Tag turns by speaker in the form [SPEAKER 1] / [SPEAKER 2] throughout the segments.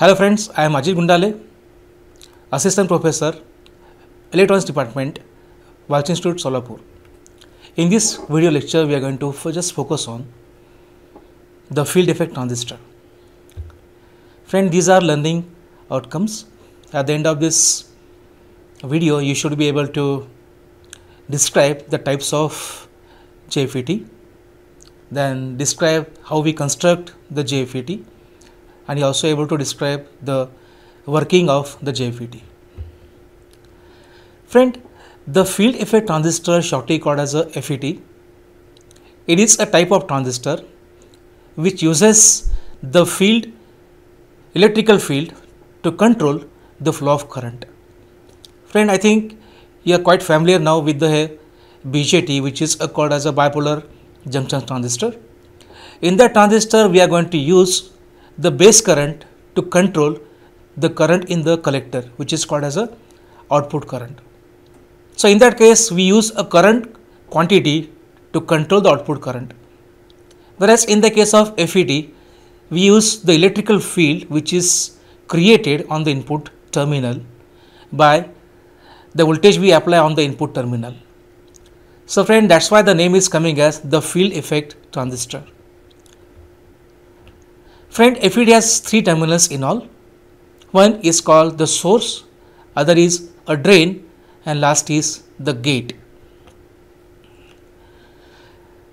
[SPEAKER 1] Hello friends, I am Ajit Gundale, Assistant Professor, Electronics Department, Walsh Institute, Solapur. In this video lecture, we are going to just focus on the field effect transistor. Friend, these are learning outcomes. At the end of this video, you should be able to describe the types of JFET, then describe how we construct the JFET, and you're also able to describe the working of the JFET. Friend, the field effect transistor shortly called as a FET. It is a type of transistor which uses the field, electrical field to control the flow of current. Friend, I think you are quite familiar now with the BJT which is called as a bipolar junction transistor. In that transistor we are going to use the base current to control the current in the collector which is called as a output current. So in that case we use a current quantity to control the output current. Whereas in the case of FET we use the electrical field which is created on the input terminal by the voltage we apply on the input terminal. So friend that's why the name is coming as the field effect transistor. Friend, FED has three terminals in all. One is called the source, other is a drain, and last is the gate.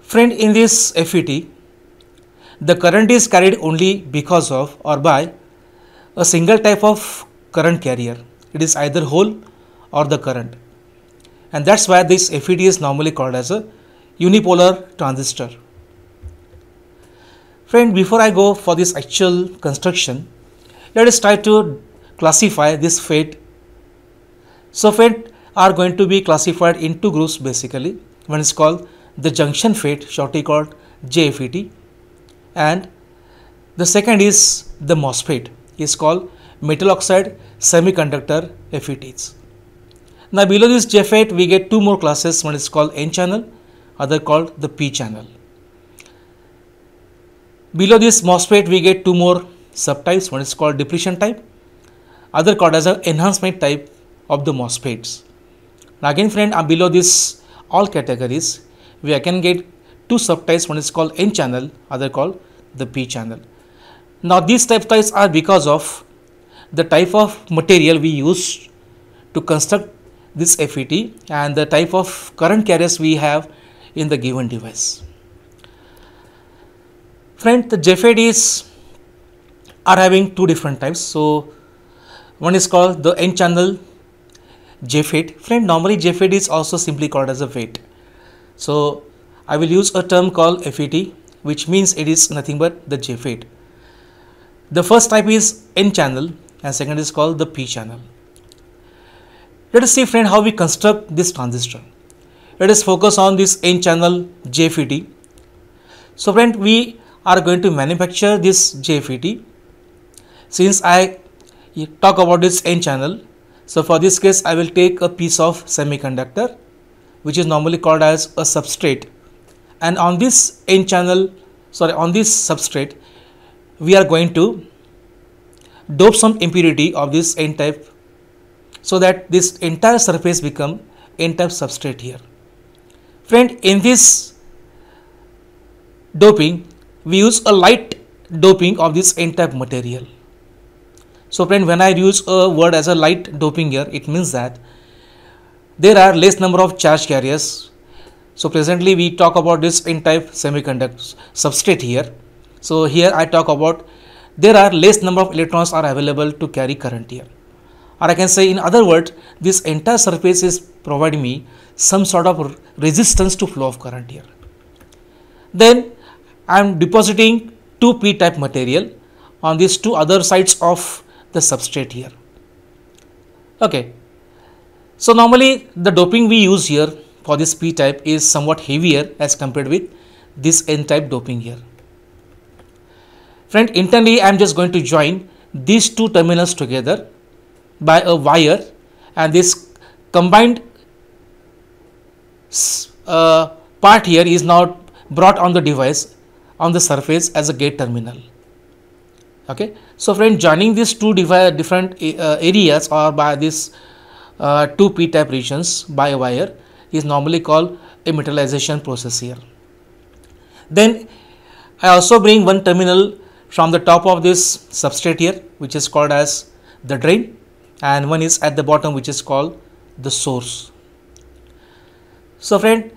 [SPEAKER 1] Friend, in this FET, the current is carried only because of or by a single type of current carrier. It is either hole or the current. And that's why this FET is normally called as a unipolar transistor. Friend, before I go for this actual construction, let us try to classify this fate. So fate are going to be classified into groups basically. One is called the junction fate, shortly called JFET, and the second is the MOSFET, is called metal oxide semiconductor FETs. Now below this JFET we get two more classes, one is called N channel, other called the P channel. Below this MOSFET, we get two more subtypes. One is called depletion type, other called as an enhancement type of the MOSFETs. Now again friend, uh, below this all categories, we again get two subtypes. One is called N channel, other called the P channel. Now these subtypes are because of the type of material we use to construct this FET and the type of current carriers we have in the given device. Friend, the JFETs are having two different types. So, one is called the N channel JFET. Friend, normally JFET is also simply called as a FET. So, I will use a term called FET, which means it is nothing but the JFET. The first type is N channel and second is called the P channel. Let us see friend how we construct this transistor. Let us focus on this N channel JFET. So friend we are going to manufacture this JFET since I talk about this n channel so for this case I will take a piece of semiconductor which is normally called as a substrate and on this n channel sorry on this substrate we are going to dope some impurity of this n type so that this entire surface become n type substrate here friend in this doping we use a light doping of this n-type material. So friend, when I use a word as a light doping here, it means that there are less number of charge carriers. So presently we talk about this n-type semiconductor substrate here. So here I talk about there are less number of electrons are available to carry current here. Or I can say in other words, this entire surface is providing me some sort of resistance to flow of current here. Then I am depositing two p-type material on these two other sides of the substrate here. Okay. So normally the doping we use here for this p-type is somewhat heavier as compared with this n-type doping here. Friend, internally I am just going to join these two terminals together by a wire and this combined uh, part here is now brought on the device on the surface as a gate terminal okay so friend joining these two different eh, uh, areas or by these uh, two p-type regions by a wire is normally called a metallization process here then i also bring one terminal from the top of this substrate here which is called as the drain and one is at the bottom which is called the source so friend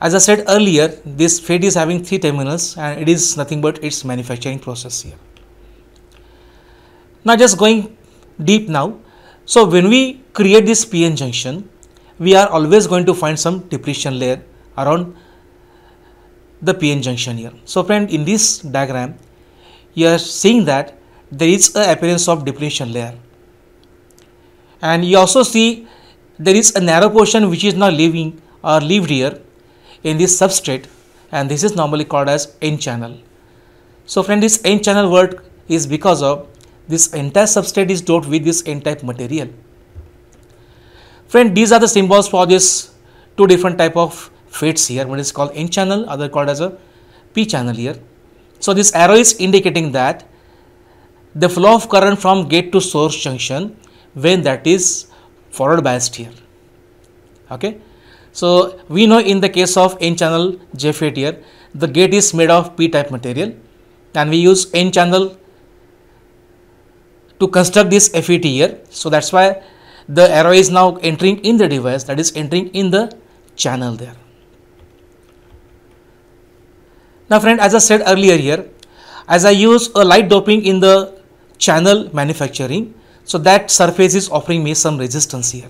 [SPEAKER 1] as I said earlier, this FED is having three terminals and it is nothing but its manufacturing process here. Now just going deep now. So when we create this PN junction, we are always going to find some depletion layer around the PN junction here. So friend, in this diagram, you are seeing that there is a appearance of depletion layer. And you also see there is a narrow portion which is now leaving or leaved here in this substrate and this is normally called as N channel. So friend this N channel word is because of this entire substrate is doped with this N type material. Friend these are the symbols for this two different type of fates here one is called N channel other called as a P channel here. So this arrow is indicating that the flow of current from gate to source junction when that is forward biased here. Okay. So, we know in the case of n channel JFET here, the gate is made of p type material and we use n channel to construct this FET here. So, that is why the arrow is now entering in the device that is entering in the channel there. Now friend as I said earlier here as I use a light doping in the channel manufacturing so that surface is offering me some resistance here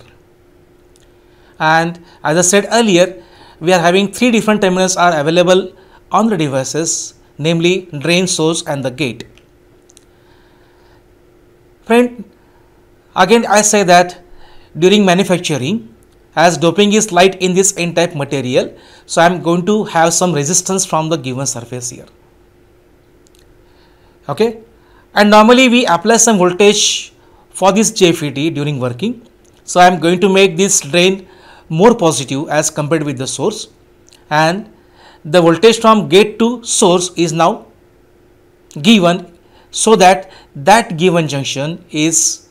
[SPEAKER 1] and as I said earlier we are having three different terminals are available on the devices namely drain source and the gate. Friend again I say that during manufacturing as doping is light in this n-type material so I am going to have some resistance from the given surface here okay and normally we apply some voltage for this JFET during working so I am going to make this drain more positive as compared with the source and the voltage from gate to source is now given so that that given junction is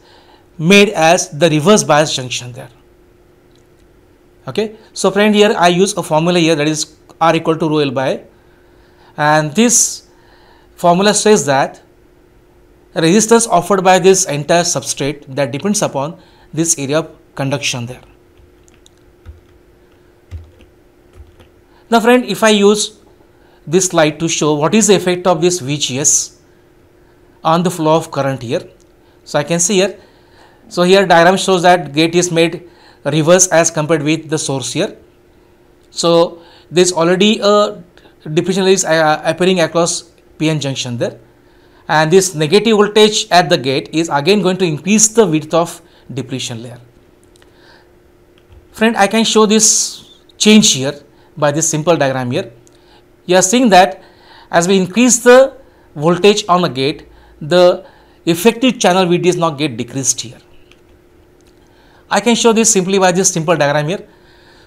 [SPEAKER 1] made as the reverse bias junction there okay so friend here i use a formula here that is r equal to rho l by and this formula says that resistance offered by this entire substrate that depends upon this area of conduction there Now friend, if I use this slide to show what is the effect of this VGS on the flow of current here. So I can see here, so here diagram shows that gate is made reverse as compared with the source here. So there is already a depression is uh, appearing across PN junction there and this negative voltage at the gate is again going to increase the width of depletion layer. Friend, I can show this change here by this simple diagram here. You are seeing that as we increase the voltage on a gate, the effective channel width is not get decreased here. I can show this simply by this simple diagram here.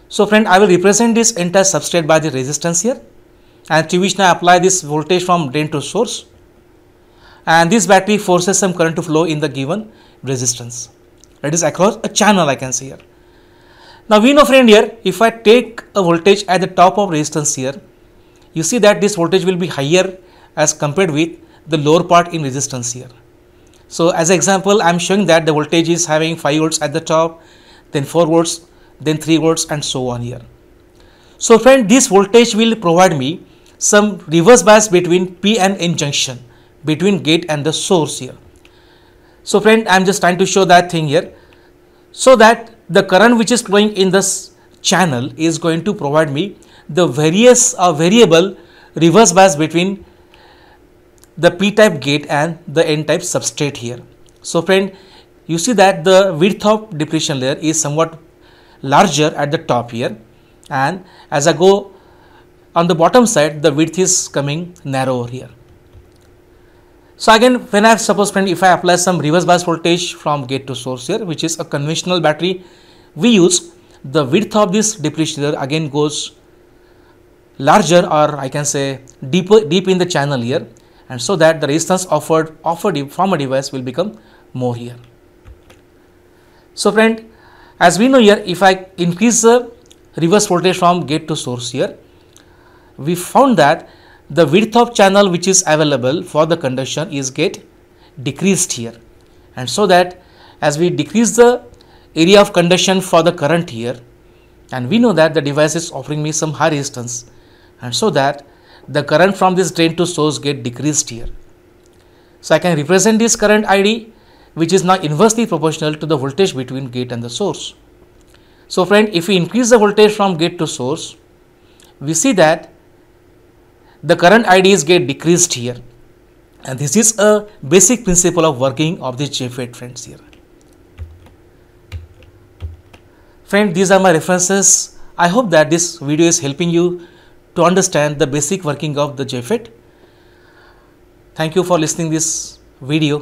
[SPEAKER 1] So friend, I will represent this entire substrate by the resistance here and to which I apply this voltage from drain to source and this battery forces some current to flow in the given resistance. It is across a channel I can see here. Now we know friend here, if I take a voltage at the top of resistance here, you see that this voltage will be higher as compared with the lower part in resistance here. So as an example, I am showing that the voltage is having 5 volts at the top, then 4 volts, then 3 volts and so on here. So friend, this voltage will provide me some reverse bias between P and N junction between gate and the source here. So friend, I am just trying to show that thing here so that the current which is flowing in this channel is going to provide me the various uh, variable reverse bias between the p-type gate and the n-type substrate here. So friend, you see that the width of depletion layer is somewhat larger at the top here and as I go on the bottom side the width is coming narrower here. So again, when I suppose friend, if I apply some reverse bias voltage from gate to source here, which is a conventional battery we use, the width of this depleter again goes larger or I can say deeper deep in the channel here and so that the resistance offered offered from a device will become more here. So friend, as we know here, if I increase the reverse voltage from gate to source here, we found that the width of channel which is available for the conduction is get decreased here and so that as we decrease the area of conduction for the current here and we know that the device is offering me some high resistance and so that the current from this drain to source get decreased here. So, I can represent this current ID which is now inversely proportional to the voltage between gate and the source. So, friend if we increase the voltage from gate to source, we see that the current IDs get decreased here and this is a basic principle of working of the JFET friends here. Friend, these are my references. I hope that this video is helping you to understand the basic working of the JFET. Thank you for listening this video.